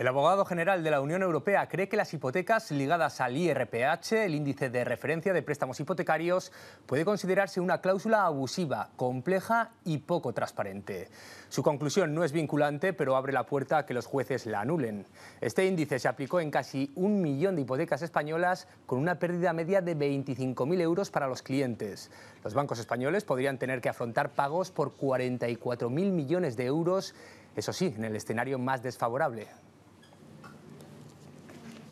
El abogado general de la Unión Europea cree que las hipotecas ligadas al IRPH, el índice de referencia de préstamos hipotecarios, puede considerarse una cláusula abusiva, compleja y poco transparente. Su conclusión no es vinculante, pero abre la puerta a que los jueces la anulen. Este índice se aplicó en casi un millón de hipotecas españolas con una pérdida media de 25.000 euros para los clientes. Los bancos españoles podrían tener que afrontar pagos por 44.000 millones de euros, eso sí, en el escenario más desfavorable.